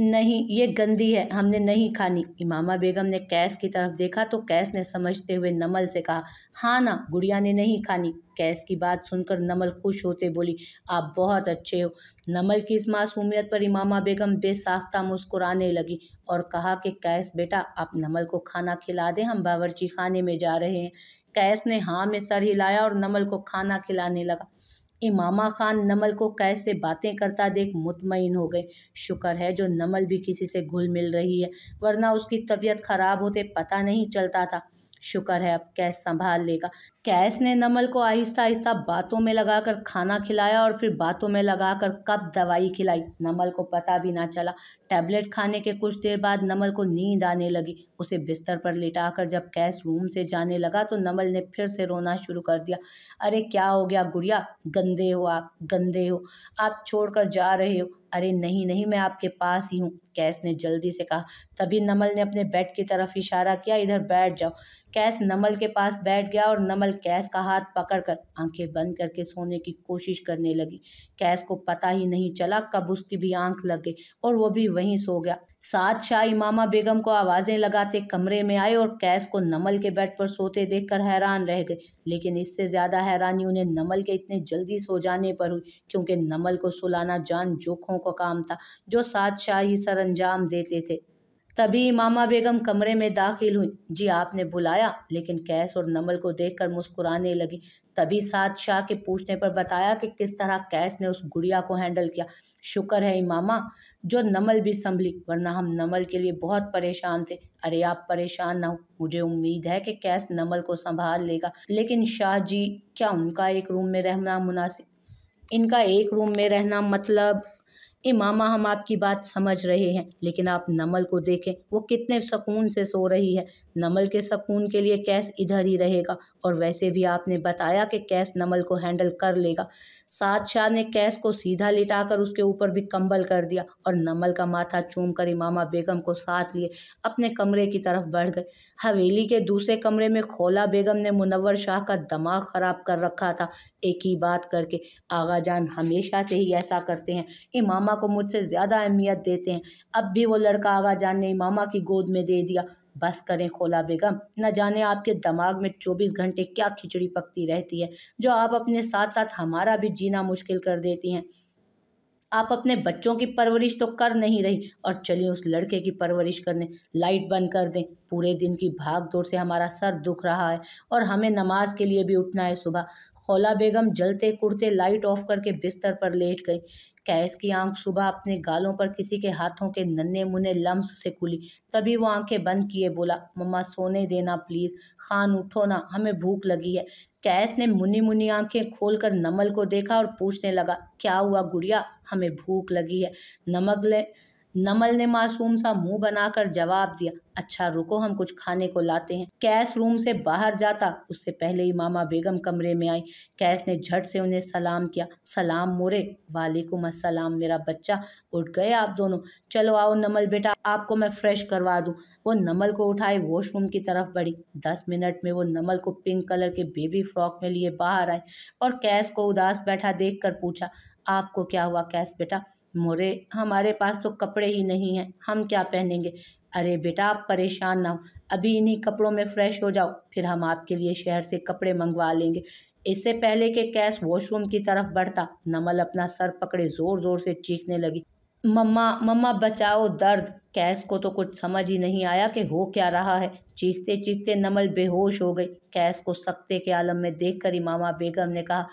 नहीं ये गंदी है हमने नहीं खानी इमामा बेगम ने कैस की तरफ देखा तो कैस ने समझते हुए नमल से कहा हाँ ना गुड़िया ने नहीं खानी कैस की बात सुनकर नमल खुश होते बोली आप बहुत अच्छे हो नमल की इस मासूमियत पर इमामा बेगम बेसाख्ता मुस्कुराने लगी और कहा कि कैस बेटा आप नमल को खाना खिला दें हम बावरची खाने में जा रहे हैं कैस ने हाँ में सर हिलाया और नमल को खाना खिलाने लगा इमामा खान नमल को कैसे बातें करता देख मुतमिन हो गए शुक्र है जो नमल भी किसी से घुल मिल रही है वरना उसकी तबीयत खराब होते पता नहीं चलता था शुक्र है अब कैस संभाल लेगा कैस ने नमल को आहिस्ता आहिस्ता बातों में लगाकर खाना खिलाया और फिर बातों में लगाकर कब दवाई खिलाई नमल को पता भी ना चला टैबलेट खाने के कुछ देर बाद नमल को नींद आने लगी उसे बिस्तर पर लिटाकर जब कैस रूम से जाने लगा तो नमल ने फिर से रोना शुरू कर दिया अरे क्या हो गया गुड़िया गंदे हो आप गंदे हो आप छोड़कर जा रहे हो अरे नहीं नहीं मैं आपके पास ही हूँ कैस ने जल्दी से कहा तभी नमल ने अपने बेड की तरफ इशारा किया इधर बैठ जाओ कैस नमल के पास बैठ गया और नमल कैस का हाथ पकड़कर आंखें बंद करके सोने की कोशिश करने लगी कैस को पता ही नहीं चला कब उसकी भी आंख लग गई और वो भी वहीं सो गया साथ शाह इमामा बेगम को आवाज़ें लगाते कमरे में आए और कैस को नमल के बेड पर सोते देखकर हैरान रह गए लेकिन इससे ज़्यादा हैरानी उन्हें नमल के इतने जल्दी सो जाने पर हुई क्योंकि नमल को सुलाना जान जोखों का काम था जो साथ शाह ही सर देते थे तभी इमामा बेगम कमरे में दाखिल हुई जी आपने बुलाया लेकिन कैस और नमल को देखकर मुस्कुराने लगी तभी साथ शाह के पूछने पर बताया कि किस तरह कैस ने उस गुड़िया को हैंडल किया शुक्र है इमामा जो नमल भी संभली वरना हम नमल के लिए बहुत परेशान थे अरे आप परेशान ना हो मुझे उम्मीद है कि कैस नमल को संभाल लेगा लेकिन शाह जी क्या उनका एक रूम में रहना मुनासिब इनका एक रूम में रहना मतलब ए मामा हम आपकी बात समझ रहे हैं लेकिन आप नमल को देखें वो कितने सुकून से सो रही है नमल के सुकून के लिए कैश इधर ही रहेगा और वैसे भी आपने बताया कि कैश नमल को हैंडल कर लेगा साथ शाह ने कैश को सीधा लिटाकर उसके ऊपर भी कंबल कर दिया और नमल का माथा चूम कर इमामा बेगम को साथ लिए अपने कमरे की तरफ बढ़ गए हवेली के दूसरे कमरे में खोला बेगम ने मुनवर शाह का दिमाग ख़राब कर रखा था एक ही बात करके आगा जान हमेशा से ही ऐसा करते हैं इमामा को मुझसे ज़्यादा अहमियत देते हैं अब भी वो लड़का आगा जान ने इमामा की गोद में दे दिया बस करें खोला बेगम न जाने आपके दिमाग में चौबीस घंटे क्या खिचड़ी पकती रहती है जो आप अपने साथ साथ हमारा भी जीना मुश्किल कर देती हैं आप अपने बच्चों की परवरिश तो कर नहीं रही और चलिए उस लड़के की परवरिश करने लाइट बंद कर दें पूरे दिन की भाग दौड़ से हमारा सर दुख रहा है और हमें नमाज के लिए भी उठना है सुबह खौला बेगम जलते कुर्ते लाइट ऑफ करके बिस्तर पर लेट गई क्या इसकी आँख सुबह अपने गालों पर किसी के हाथों के नन्हे मुन्ने लम्स से खुली तभी वो आंखें बंद किए बोला मम्मा सोने देना प्लीज़ खान उठो ना हमें भूख लगी है कैस ने मुनी मुनी आंखें खोलकर नमल को देखा और पूछने लगा क्या हुआ गुड़िया हमें भूख लगी है नमक ले नमल ने मासूम सा मुंह बनाकर जवाब दिया अच्छा रुको हम कुछ खाने को लाते हैं कैस रूम से बाहर जाता उससे पहले ही मामा बेगम कमरे में आई कैस ने झट से उन्हें सलाम किया सलाम मोरे वालेकुम अस्सलाम मेरा बच्चा उठ गए आप दोनों चलो आओ नमल बेटा आपको मैं फ्रेश करवा दूँ वो नमल को उठाए वॉशरूम की तरफ बढ़ी दस मिनट में वो नमल को पिंक कलर के बेबी फ्रॉक में लिए बाहर आए और कैस को उदास बैठा देख कर पूछा आपको क्या हुआ कैस बेटा मोरे हमारे पास तो कपड़े ही नहीं हैं हम क्या पहनेंगे अरे बेटा आप परेशान ना हो अभी इन्हीं कपड़ों में फ़्रेश हो जाओ फिर हम आपके लिए शहर से कपड़े मंगवा लेंगे इससे पहले के कैश वॉशरूम की तरफ बढ़ता नमल अपना सर पकड़े ज़ोर ज़ोर से चीखने लगी मम्मा मम्मा बचाओ दर्द कैश को तो कुछ समझ ही नहीं आया कि हो क्या रहा है चीखते चीखते नमल बेहोश हो गई कैश को सख्ते के आलम में देखकर इमामा बेगम ने कहा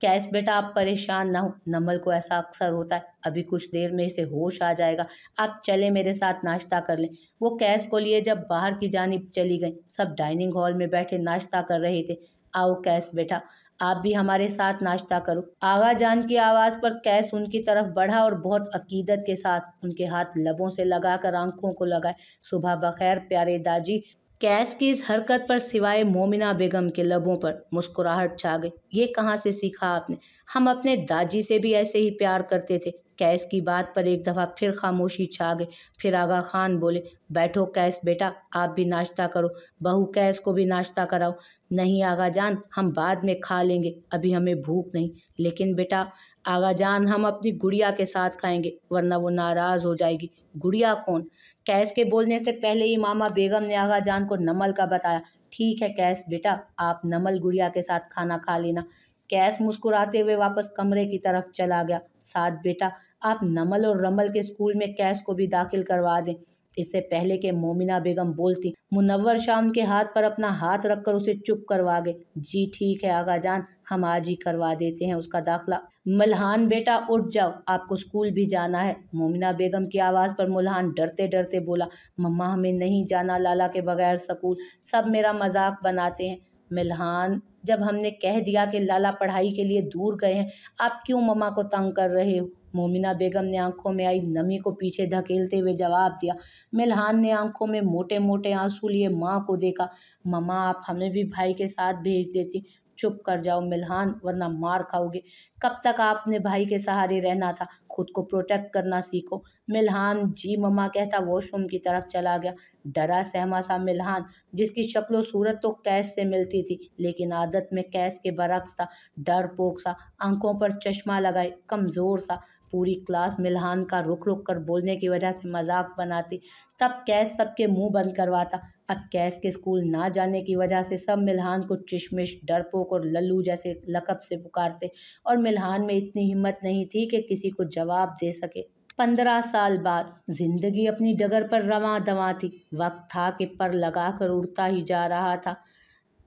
क्या इस बेटा आप परेशान ना हो नमल को ऐसा अक्सर होता है अभी कुछ देर में इसे होश आ जाएगा आप चले मेरे साथ नाश्ता कर लें वो कैश को लिए जब बाहर की जानब चली गई सब डाइनिंग हॉल में बैठे नाश्ता कर रहे थे आओ कैश बेटा आप भी हमारे साथ नाश्ता करो आगा जान की आवाज़ पर कैश उनकी तरफ बढ़ा और बहुत अकीदत के साथ उनके हाथ लबों से लगाकर आंखों को लगाए सुबह बखैर प्यारे दाजी कैस की इस हरकत पर सिवाय मोमिना बेगम के लबों पर मुस्कुराहट छा गई ये कहाँ से सीखा आपने हम अपने दाजी से भी ऐसे ही प्यार करते थे कैश की बात पर एक दफ़ा फिर खामोशी छा गई फिर आगा खान बोले बैठो कैश बेटा आप भी नाश्ता करो बहू कैश को भी नाश्ता कराओ नहीं आगा जान हम बाद में खा लेंगे अभी हमें भूख नहीं लेकिन बेटा आगा जान हम अपनी गुड़िया के साथ खाएंगे वरना वो नाराज़ हो जाएगी गुड़िया कौन कैस के बोलने से पहले ही मामा बेगम ने आगा जान को नमल का बताया ठीक है कैस बेटा आप नमल गुड़िया के साथ खाना खा लेना कैस मुस्कुराते हुए वापस कमरे की तरफ चला गया साथ बेटा आप नमल और रमल के स्कूल में कैस को भी दाखिल करवा दें इससे पहले के मोमिना बेगम बोलती मुनवर शाम के हाथ पर अपना हाथ रखकर उसे चुप करवा गए जी ठीक है आगा जान हम आज ही करवा देते हैं उसका दाखला मल्हान बेटा उठ जाओ आपको स्कूल भी जाना है मोमिना बेगम की आवाज़ पर मुल्हान डरते डरते बोला मम्मा हमें नहीं जाना लाला के बगैर स्कूल सब मेरा मजाक बनाते हैं मिलहान जब हमने कह दिया कि लाला पढ़ाई के लिए दूर गए हैं आप क्यों मम्मा को तंग कर रहे हो मोमिना बेगम ने आंखों में आई नमी को पीछे धकेलते हुए जवाब दिया मिलहान ने आंखों में मोटे मोटे आंसू लिए माँ को देखा मम्मा आप हमें भी भाई के साथ भेज देती चुप कर जाओ मिलहान वरना मार खाओगे कब तक आपने भाई के सहारे रहना था खुद को प्रोटेक्ट करना सीखो मिलहान जी ममा कहता वॉशरूम की तरफ चला गया डरा सहमा सा मिलहान जिसकी शक्लो सूरत तो कैश से मिलती थी लेकिन आदत में कैश के बरक्स था डर पोक सा आंखों पर चश्मा लगाए कमज़ोर सा पूरी क्लास मिलहान का रुक रुक कर बोलने की वजह से मजाक बनाती तब कैश सबके मुंह बंद करवाता अब कैस के स्कूल ना जाने की वजह से सब मिलहान को चिशमिश डरपोक और लल्लू जैसे लकब से पुकारते और मिलहान में इतनी हिम्मत नहीं थी कि किसी को जवाब दे सके पंद्रह साल बाद जिंदगी अपनी डगर पर रवा दवा थी वक्त था कि पर लगा कर उड़ता ही जा रहा था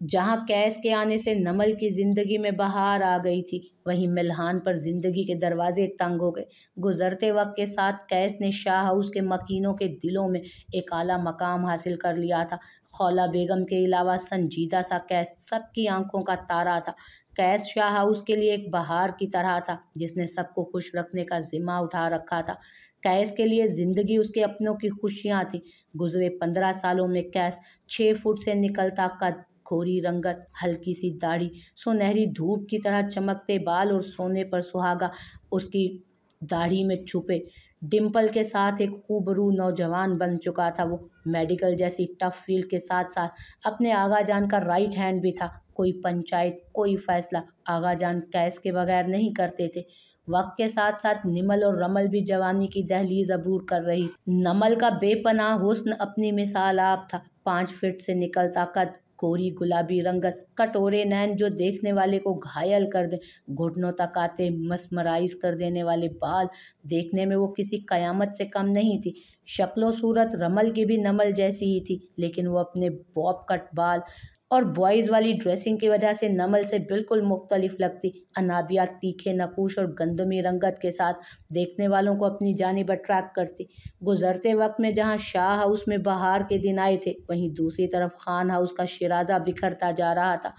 जहाँ कैश के आने से नमल की ज़िंदगी में बहार आ गई थी वहीं मिलहान पर ज़िंदगी के दरवाजे तंग हो गए गुजरते वक्त के साथ कैश ने शाह हाउस के मकीनों के दिलों में एक आला मकाम हासिल कर लिया था खौला बेगम के अलावा संजीदा सा कैश सबकी आंखों का तारा था कैश शाह हाउस के लिए एक बहार की तरह था जिसने सबको खुश रखने का ज़िम्मा उठा रखा था कैश के लिए ज़िंदगी उसके अपनों की खुशियाँ थी गुजरे पंद्रह सालों में कैश छः फुट से निकलता कद खोरी रंगत हल्की सी दाढ़ी सुनहरी धूप की तरह चमकते बाल और सोने पर सुहागा उसकी दाढ़ी में छुपे डिम्पल के साथ एक खूबरू नौजवान बन चुका था वो मेडिकल जैसी टफ फील्ड के साथ साथ अपने आगा जान का राइट हैंड भी था कोई पंचायत कोई फैसला आगा जान कैश के बगैर नहीं करते थे वक्त के साथ साथ निमल और रमल भी जवानी की दहलीज अबूर कर रही नमल का बेपनाह हुस्न अपनी मिसाल आप था पाँच फिट से निकलता कद कोरी गुलाबी रंगत कटोरे नैन जो देखने वाले को घायल कर दे घुटनों तक आते मसमराइज कर देने वाले बाल देखने में वो किसी कयामत से कम नहीं थी शक्लो सूरत रमल की भी नमल जैसी ही थी लेकिन वो अपने बॉब कट बाल और बॉयज़ वाली ड्रेसिंग की वजह से नमल से बिल्कुल मुख्तलिफ लगती अनाबियात तीखे नकूश और गंदमी रंगत के साथ देखने वालों को अपनी जानब अट्रैक्ट करती गुजरते वक्त में जहाँ शाह हाउस में बहार के दिन आए थे वहीं दूसरी तरफ खान हाउस का शराजा बिखरता जा रहा था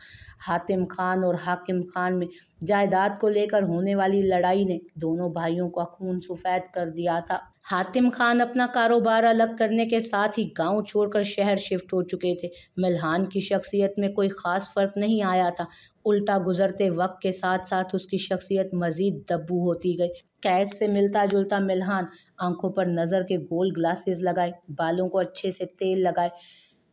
हातिम खान और हाकिम खान में जायदाद को लेकर होने वाली लड़ाई ने दोनों भाइयों का खून सफ़ेद कर दिया था हातिम खान अपना कारोबार अलग करने के साथ ही गांव छोड़कर शहर शिफ्ट हो चुके थे मिलहान की शख्सियत में कोई ख़ास फ़र्क नहीं आया था उल्टा गुजरते वक्त के साथ साथ उसकी शख्सियत मज़ीद दब्बू होती गई कैस से मिलता जुलता मिलहान आंखों पर नज़र के गोल ग्लासेस लगाए बालों को अच्छे से तेल लगाए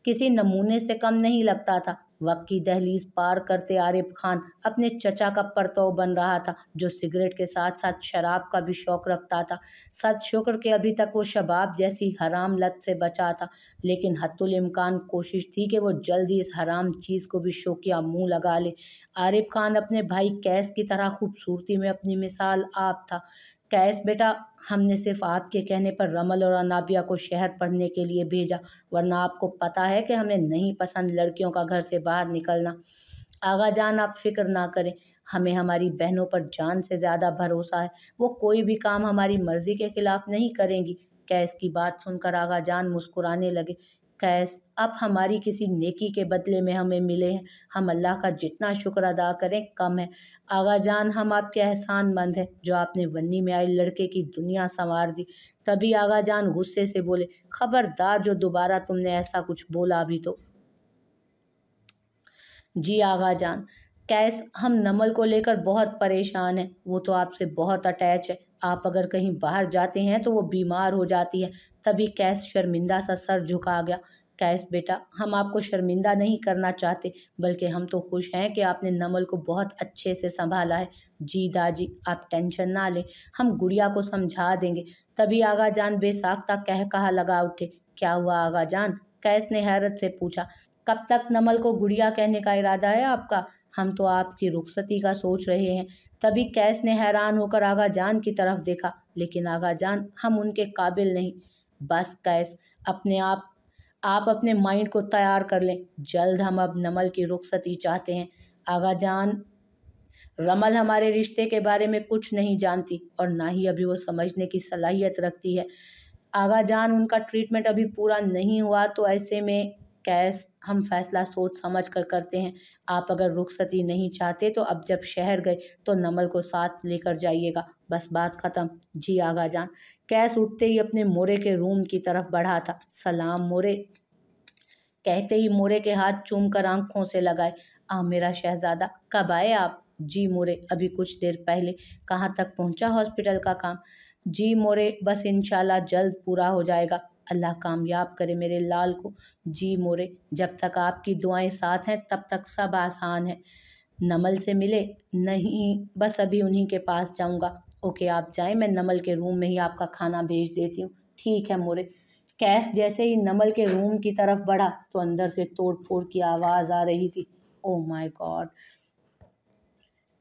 किसी नमूने से कम नहीं लगता था वक्त की दहलीज पार करते आरिफ खान अपने चचा का परतव बन रहा था जो सिगरेट के साथ साथ शराब का भी शौक रखता था सच शुक्र के अभी तक वो शबाब जैसी हराम लत से बचा था लेकिन हतुल कोशिश थी कि वो जल्दी इस हराम चीज़ को भी शोकिया मुंह लगा ले आरिफ खान अपने भाई कैस की तरह खूबसूरती में अपनी मिसाल आप था कैस बेटा हमने सिर्फ आपके कहने पर रमल और अनाबिया को शहर पढ़ने के लिए भेजा वरना आपको पता है कि हमें नहीं पसंद लड़कियों का घर से बाहर निकलना आगा जान आप फिक्र ना करें हमें हमारी बहनों पर जान से ज़्यादा भरोसा है वो कोई भी काम हमारी मर्ज़ी के ख़िलाफ़ नहीं करेंगी कैस की बात सुनकर आगा जान मुस्कुराने लगे कैश आप हमारी किसी नेकी के बदले में हमें मिले हैं हम अल्लाह का जितना शुक्र अदा करें कम है आगा जान हम आपके एहसान मंद हैं जो आपने वन्नी में आए लड़के की दुनिया संवार दी तभी आगा जान गुस्से से बोले खबरदार जो दोबारा तुमने ऐसा कुछ बोला भी तो जी आगा जान कैस हम नमल को लेकर बहुत परेशान हैं वो तो आपसे बहुत अटैच है आप अगर कहीं बाहर जाते हैं तो वो बीमार हो जाती है तभी कैश शर्मिंदा सा सर झुका गया कैश बेटा हम आपको शर्मिंदा नहीं करना चाहते बल्कि हम तो खुश हैं कि आपने नमल को बहुत अच्छे से संभाला है जी दाजी आप टेंशन ना लें हम गुड़िया को समझा देंगे तभी आगा जान बेसाख्ता कह कहा लगा उठे क्या हुआ आगा जान कैश ने हैरत से पूछा कब तक नमल को गुड़िया कहने का इरादा है आपका हम तो आपकी रुखसती का सोच रहे हैं तभी कैस ने हैरान होकर आगा जान की तरफ देखा लेकिन आगा जान हम उनके काबिल नहीं बस कैस अपने आप आप अपने माइंड को तैयार कर लें जल्द हम अब नमल की रुखसती चाहते हैं आगा जान रमल हमारे रिश्ते के बारे में कुछ नहीं जानती और ना ही अभी वो समझने की सलाहियत रखती है आगा जान उनका ट्रीटमेंट अभी पूरा नहीं हुआ तो ऐसे में कैस हम फैसला सोच समझ कर करते हैं आप अगर रुखसती नहीं चाहते तो अब जब शहर गए तो नमल को साथ लेकर जाइएगा बस बात ख़त्म जी आगा जान कैस उठते ही अपने मोरे के रूम की तरफ बढ़ा था सलाम मोरे कहते ही मोरे के हाथ चूम कर आंखों से लगाए आ मेरा शहजादा कब आए आप जी मोरे अभी कुछ देर पहले कहाँ तक पहुँचा हॉस्पिटल का काम जी मोरे बस इंशाल्लाह जल्द पूरा हो जाएगा अल्लाह कामयाब करे मेरे लाल को जी मोरे जब तक आपकी दुआएं साथ हैं तब तक सब आसान है नमल से मिले नहीं बस अभी उन्हीं के पास जाऊंगा ओके आप जाएं मैं नमल के रूम में ही आपका खाना भेज देती हूँ ठीक है मोरे कैश जैसे ही नमल के रूम की तरफ बढ़ा तो अंदर से तोड़ फोड़ की आवाज़ आ रही थी ओ माई गॉड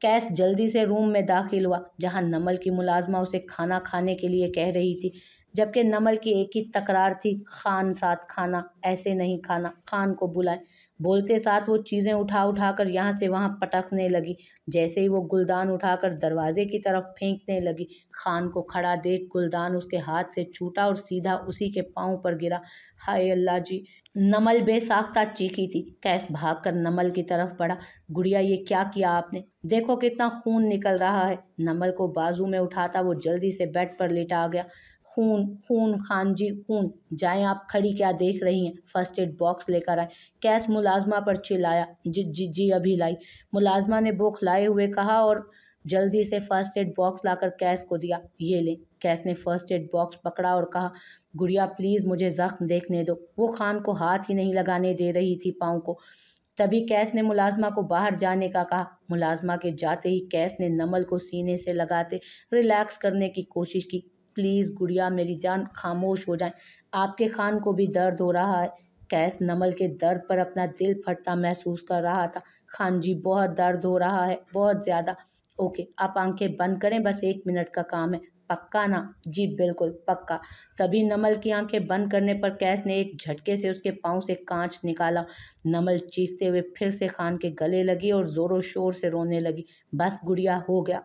कैश जल्दी से रूम में दाखिल हुआ जहाँ नमल की मुलाजमा उसे खाना खाने के लिए कह रही थी जबकि नमल की एक ही तकरार थी खान साथ खाना ऐसे नहीं खाना खान को बुलाए बोलते साथ वो चीज़ें उठा उठा कर यहाँ से वहाँ पटकने लगी जैसे ही वो गुलदान उठाकर दरवाजे की तरफ फेंकने लगी खान को खड़ा देख गुलदान उसके हाथ से छूटा और सीधा उसी के पाँव पर गिरा हाय अल्लाह जी नमल बेसाख्ता चीखी थी कैस भाग कर नमल की तरफ बढ़ा गुड़िया ये क्या किया आपने देखो कितना खून निकल रहा है नमल को बाजू में उठाता वो जल्दी से बेड पर लेटा आ गया खून खून खान जी खून जाएँ आप खड़ी क्या देख रही हैं फर्स्ट एड बॉक्स लेकर आए कैश मुलाजमा पर चिल्लाया जी जी जी अभी लाई मुलाजमा ने लाए हुए कहा और जल्दी से फर्स्ट एड बॉक्स लाकर कैश को दिया ये ले कैश ने फर्स्ट एड बॉक्स पकड़ा और कहा गुड़िया प्लीज़ मुझे ज़ख्म देखने दो वो खान को हाथ ही नहीं लगाने दे रही थी पाँव को तभी कैश ने मुलाजमा को बाहर जाने का कहा मुलाजमा के जाते ही कैश ने नमल को सीने से लगाते रिलैक्स करने की कोशिश की प्लीज़ गुड़िया मेरी जान खामोश हो जाए आपके खान को भी दर्द हो रहा है कैस नमल के दर्द पर अपना दिल फटता महसूस कर रहा था खान जी बहुत दर्द हो रहा है बहुत ज़्यादा ओके आप आंखें बंद करें बस एक मिनट का काम है पक्का ना जी बिल्कुल पक्का तभी नमल की आंखें बंद करने पर कैस ने एक झटके से उसके पाँव से कांच निकाला नमल चीखते हुए फिर से खान के गले लगी और ज़ोरों शोर से रोने लगी बस गुड़िया हो गया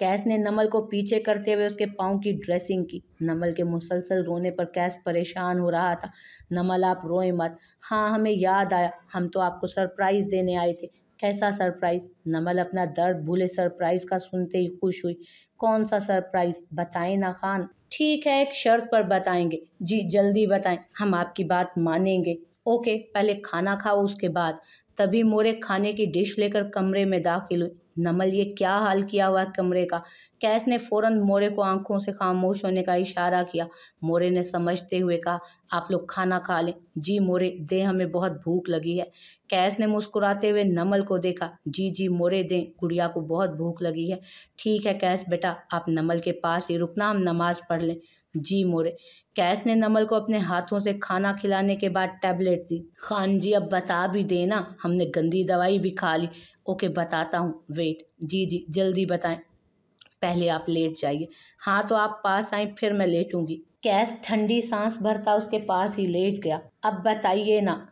कैश ने नमल को पीछे करते हुए उसके पाँव की ड्रेसिंग की नमल के मुसलसल रोने पर कैश परेशान हो रहा था नमल आप रोए मत हाँ हमें याद आया हम तो आपको सरप्राइज़ देने आए थे कैसा सरप्राइज़ नमल अपना दर्द भूले सरप्राइज़ का सुनते ही खुश हुई कौन सा सरप्राइज़ बताएं ना खान ठीक है एक शर्त पर बताएंगे जी जल्दी बताएं हम आपकी बात मानेंगे ओके पहले खाना खाओ उसके बाद तभी मोरे खाने की डिश लेकर कमरे में दाखिल हुई नमल ये क्या हाल किया हुआ है कमरे का कैस ने फौरन मोरे को आंखों से खामोश होने का इशारा किया मोरे ने समझते हुए कहा आप लोग खाना खा लें जी मोरे दे हमें बहुत भूख लगी है कैस ने मुस्कुराते हुए नमल को देखा जी जी मोरे दें गुड़िया को बहुत भूख लगी है ठीक है कैस बेटा आप नमल के पास ही रुकना हम नमाज़ पढ़ लें जी मोरे कैस ने नमल को अपने हाथों से खाना खिलाने के बाद टैबलेट दी खान जी अब बता भी देना हमने गंदी दवाई भी खा ली ओके बताता हूँ वेट जी जी जल्दी बताएं पहले आप लेट जाइए हाँ तो आप पास आए फिर मैं लेटूंगी कैस ठंडी सांस भरता उसके पास ही लेट गया अब बताइए ना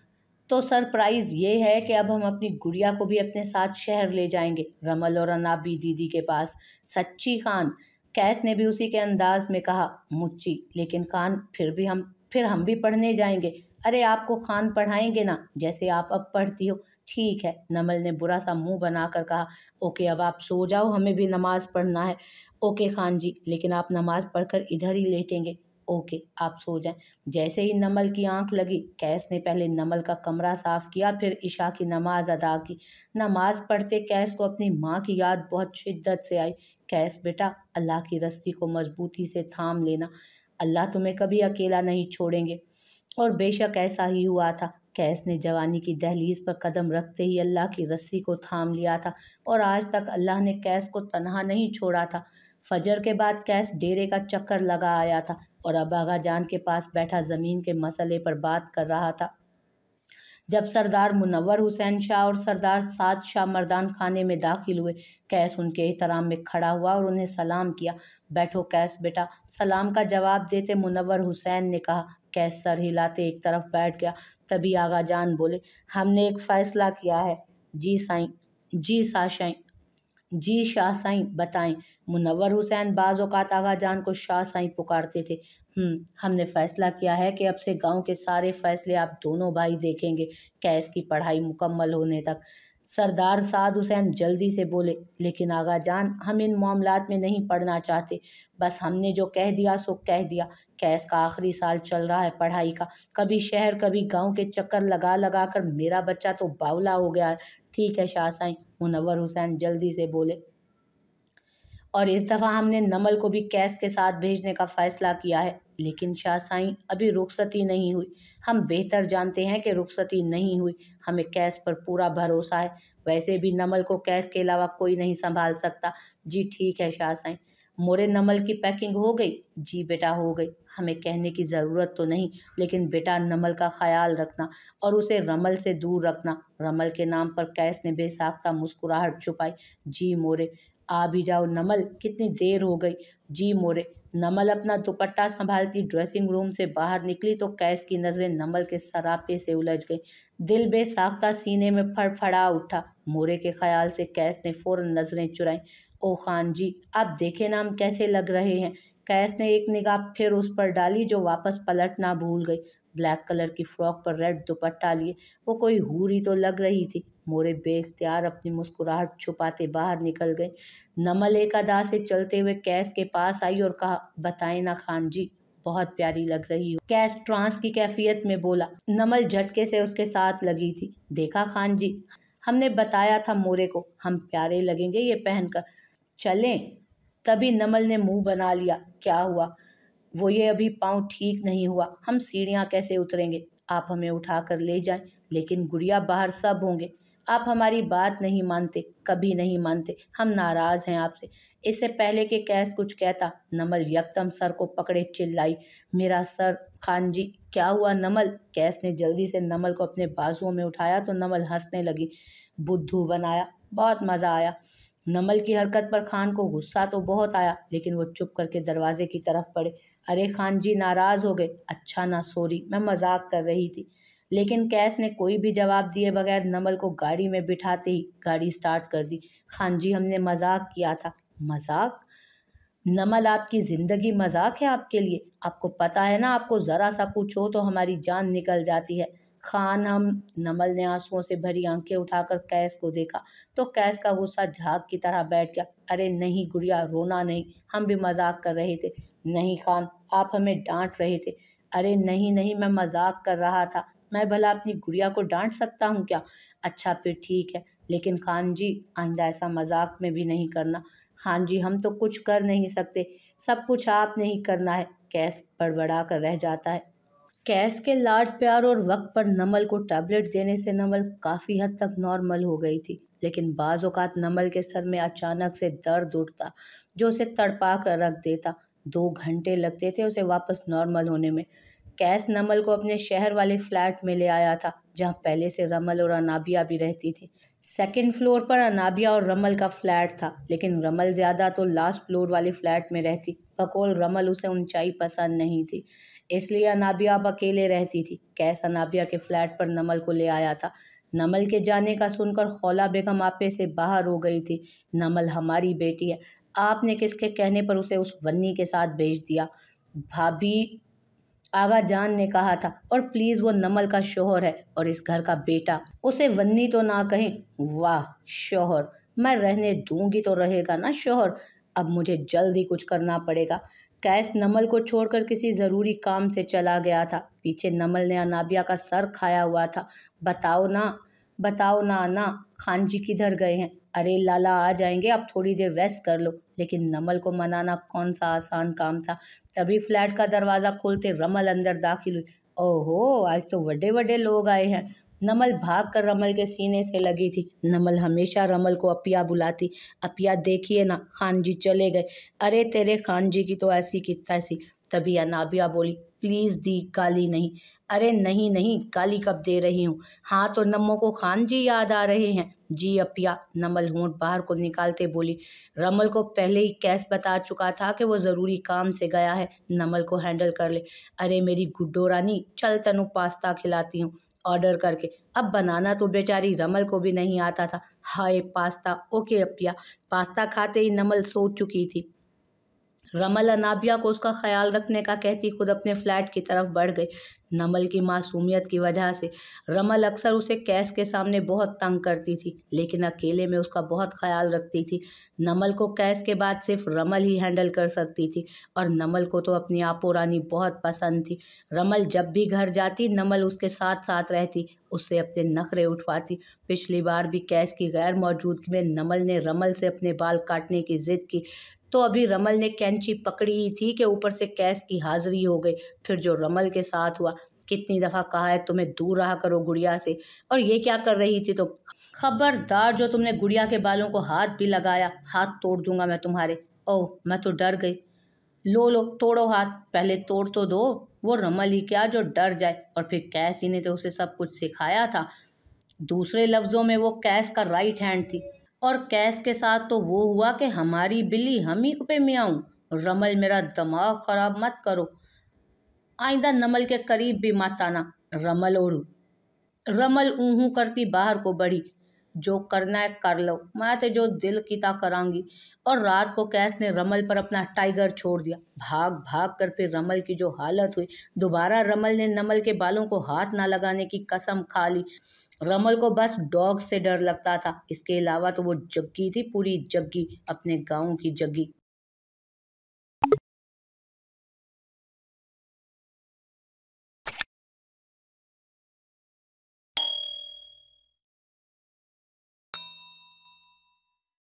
तो सरप्राइज़ ये है कि अब हम अपनी गुड़िया को भी अपने साथ शहर ले जाएंगे रमल और अनाबी दीदी के पास सच्ची खान कैस ने भी उसी के अंदाज में कहा मुच्ची लेकिन खान फिर भी हम फिर हम भी पढ़ने जाएंगे अरे आपको खान पढ़ाएंगे ना जैसे आप अब पढ़ती हो ठीक है नमल ने बुरा सा मुंह बनाकर कहा ओके अब आप सो जाओ हमें भी नमाज पढ़ना है ओके खान जी लेकिन आप नमाज पढ़कर इधर ही लेटेंगे ओके आप सो जाएं जैसे ही नमल की आंख लगी कैस ने पहले नमल का कमरा साफ किया फिर ईशा की नमाज अदा की नमाज पढ़ते कैस को अपनी माँ की याद बहुत शिद्दत से आई कैस बेटा अल्लाह की रस्सी को मजबूती से थाम लेना अल्लाह तुम्हें कभी अकेला नहीं छोड़ेंगे और बेशक ऐसा ही हुआ था कैस ने जवानी की दहलीज पर कदम रखते ही अल्लाह की रस्सी को थाम लिया था और आज तक अल्लाह ने कैस को तनहा नहीं छोड़ा था फजर के बाद कैस डेरे का चक्कर लगा आया था और अब आगा जान के पास बैठा ज़मीन के मसले पर बात कर रहा था जब सरदार मुनवर हुसैन शाह और सरदार साद शाह मरदान खाने में दाखिल हुए कैस उनके एहतराम में खड़ा हुआ और उन्हें सलाम किया बैठो कैस बेटा सलाम का जवाब देते मुनवर हुसैन ने कहा कैस सर हिलाते एक तरफ बैठ गया तभी आगा जान बोले हमने एक फ़ैसला किया है जी साई जी साई जी शाह साई बताएं मुनवर हुसैन बाज़ात आगा जान को शाह साई पुकारते थे हम्म, हमने फ़ैसला किया है कि अब से गांव के सारे फ़ैसले आप दोनों भाई देखेंगे कैस की पढ़ाई मुकम्मल होने तक सरदार साद हुसैन जल्दी से बोले लेकिन आगा जान हम इन मामलों में नहीं पढ़ना चाहते बस हमने जो कह दिया सो कह दिया कैस का आखिरी साल चल रहा है पढ़ाई का कभी शहर कभी गांव के चक्कर लगा लगा कर मेरा बच्चा तो बावला हो गया है ठीक है शाह साई मुनवर हुसैन जल्दी से बोले और इस दफ़ा हमने नमल को भी कैश के साथ भेजने का फ़ैसला किया है लेकिन शाह अभी रुखसती नहीं हुई हम बेहतर जानते हैं कि रुखसती नहीं हुई हमें कैश पर पूरा भरोसा है वैसे भी नमल को कैश के अलावा कोई नहीं संभाल सकता जी ठीक है शाह साईं मोरे नमल की पैकिंग हो गई जी बेटा हो गई हमें कहने की ज़रूरत तो नहीं लेकिन बेटा नमल का ख्याल रखना और उसे रमल से दूर रखना रमल के नाम पर कैश ने बेसाख्ता मुस्कुराहट छुपाई जी मोरे आ भी जाओ नमल कितनी देर हो गई जी मोरे नमल अपना दुपट्टा संभालती ड्रेसिंग रूम से बाहर निकली तो कैस की नज़रें नमल के सरापे से उलझ गई दिल बेसाख्ता सीने में फड़फड़ा उठा मोरे के ख्याल से कैस ने फ़ौर नज़रें चुराई ओ खान जी आप देखे ना हम कैसे लग रहे हैं कैस ने एक निगाह फिर उस पर डाली जो वापस पलटना भूल गई ब्लैक कलर की फ़्रॉक पर रेड दुपट्टा लिए वो कोई हूरी तो लग रही थी मोरे बेख्तियार अपनी मुस्कुराहट छुपाते बाहर निकल गए नमल एक अदा से चलते हुए कैश के पास आई और कहा बताए ना खान जी बहुत प्यारी लग रही हो कैश ट्रांस की कैफियत में बोला नमल झटके से उसके साथ लगी थी देखा खान जी हमने बताया था मोरे को हम प्यारे लगेंगे ये पहनकर चलें तभी नमल ने मुंह बना लिया क्या हुआ वो ये अभी पाँव ठीक नहीं हुआ हम सीढ़ियाँ कैसे उतरेंगे आप हमें उठा कर ले जाएं लेकिन गुड़िया बाहर सब होंगे आप हमारी बात नहीं मानते कभी नहीं मानते हम नाराज़ हैं आपसे इससे पहले कि कैस कुछ कहता नमल यकदम सर को पकड़े चिल्लाई मेरा सर खान जी क्या हुआ नमल कैस ने जल्दी से नमल को अपने बाजुओं में उठाया तो नमल हंसने लगी बुद्धू बनाया बहुत मज़ा आया नमल की हरकत पर खान को गुस्सा तो बहुत आया लेकिन वो चुप करके दरवाजे की तरफ पड़े अरे खान जी नाराज़ हो गए अच्छा ना सॉरी मैं मजाक कर रही थी लेकिन कैस ने कोई भी जवाब दिए बगैर नमल को गाड़ी में बिठाते ही गाड़ी स्टार्ट कर दी खान जी हमने मजाक किया था मजाक नमल आपकी ज़िंदगी मजाक है आपके लिए आपको पता है ना आपको ज़रा सा कुछ हो तो हमारी जान निकल जाती है खान हम नमल ने आंसुओं से भरी आंखें उठाकर कैस को देखा तो कैस का गुस्सा झाग की तरह बैठ गया अरे नहीं गुड़िया रोना नहीं हम भी मजाक कर रहे थे नहीं खान आप हमें डांट रहे थे अरे नहीं नहीं मैं मजाक कर रहा था मैं भला अपनी गुड़िया को डांट सकता हूँ क्या अच्छा फिर ठीक है लेकिन खान जी आइंदा ऐसा मजाक में भी नहीं करना खान जी हम तो कुछ कर नहीं सकते सब कुछ आपने ही करना है कैस बड़बड़ा कर रह जाता है कैस के लाड प्यार और वक्त पर नमल को टैबलेट देने से नमल काफ़ी हद तक नॉर्मल हो गई थी लेकिन बाज़ात नमल के सर में अचानक से दर्द उठता जो उसे तड़पा कर रख देता दो घंटे लगते थे उसे वापस नॉर्मल होने में कैस नमल को अपने शहर वाले फ्लैट में ले आया था जहाँ पहले से रमल और अनाबिया भी रहती थी सेकेंड फ्लोर पर अनाबिया और रमल का फ्लैट था लेकिन रमल ज़्यादा तो लास्ट फ्लोर वाले फ्लैट में रहती बकोल रमल उसे ऊंचाई पसंद नहीं थी इसलिए अनाबिया अब अकेले रहती थी कैस अनाबिया के फ्लैट पर नमल को ले आया था नमल के जाने का सुनकर खौला बेगम आपे से बाहर हो गई थी नमल हमारी बेटी है आपने किसके कहने पर उसे उस वन्नी के साथ भेज दिया भाभी आगा जान ने कहा था और प्लीज़ वो नमल का शोहर है और इस घर का बेटा उसे वन्नी तो ना कहें वाह शोहर मैं रहने दूंगी तो रहेगा ना शोहर अब मुझे जल्द ही कुछ करना पड़ेगा कैस नमल को छोड़कर किसी ज़रूरी काम से चला गया था पीछे नमल ने अनाबिया का सर खाया हुआ था बताओ ना बताओ ना ना खान जी किधर गए हैं अरे लाला आ जाएंगे आप थोड़ी देर रेस्ट कर लो लेकिन नमल को मनाना कौन सा आसान काम था तभी फ्लैट का दरवाज़ा खोलते रमल अंदर दाखिल हुई ओहो आज तो बड़े बड़े लोग आए हैं नमल भाग कर रमल के सीने से लगी थी नमल हमेशा रमल को अपिया बुलाती अपिया देखिए ना खान जी चले गए अरे तेरे खान जी की तो ऐसी कितना सी तभी अनाबिया बोली प्लीज़ दी काली नहीं अरे नहीं नहीं काली कब दे रही हूँ हाँ तो नमो को खान जी याद आ रहे हैं जी अपिया नमल होंठ बाहर को निकालते बोली रमल को पहले ही कैश बता चुका था कि वो ज़रूरी काम से गया है नमल को हैंडल कर ले अरे मेरी गुड्डो रानी चल तनु पास्ता खिलाती हूँ ऑर्डर करके अब बनाना तो बेचारी रमल को भी नहीं आता था हाय पास्ता ओके अपिया पास्ता खाते ही नमल सो चुकी थी रमल अनाबिया को उसका ख्याल रखने का कहती खुद अपने फ्लैट की तरफ बढ़ गई नमल की मासूमियत की वजह से रमल अक्सर उसे कैश के सामने बहुत तंग करती थी लेकिन अकेले में उसका बहुत ख्याल रखती थी नमल को कैश के बाद सिर्फ रमल ही हैंडल कर सकती थी और नमल को तो अपनी आपो रानी बहुत पसंद थी रमल जब भी घर जाती नमल उसके साथ साथ रहती उससे अपने नखरे उठवाती पिछली बार भी कैश की गैर मौजूदगी में नमल ने रमल से अपने बाल काटने की जिद की तो अभी रमल ने कैंची पकड़ी ही थी कि ऊपर से कैस की हाजिरी हो गई फिर जो रमल के साथ हुआ कितनी दफ़ा कहा है तुम्हें दूर रहा करो गुड़िया से और ये क्या कर रही थी तुम तो खबरदार जो तुमने गुड़िया के बालों को हाथ भी लगाया हाथ तोड़ दूंगा मैं तुम्हारे ओह मैं तो डर गई लो लो तोड़ो हाथ पहले तोड़ तो दो वो रमल ही क्या जो डर जाए और फिर कैस ही ने तो उसे सब कुछ सिखाया था दूसरे लफ्ज़ों में वो कैस का राइट हैंड थी और कैश के साथ तो वो हुआ कि हमारी बिल्ली हम ही पे मियाऊँ रमल मेरा दिमाग ख़राब मत करो आइंदा नमल के करीब भी मत आना रमल और रमल ऊहू करती बाहर को बड़ी जो करना है कर लो मैं तो जो दिल की ता करांगी और रात को कैश ने रमल पर अपना टाइगर छोड़ दिया भाग भाग कर फिर रमल की जो हालत हुई दोबारा रमल ने नमल के बालों को हाथ ना लगाने की कसम खा ली रमल को बस डॉग से डर लगता था इसके अलावा तो वो जग्गी थी पूरी जग्गी अपने गाँव की जग्गी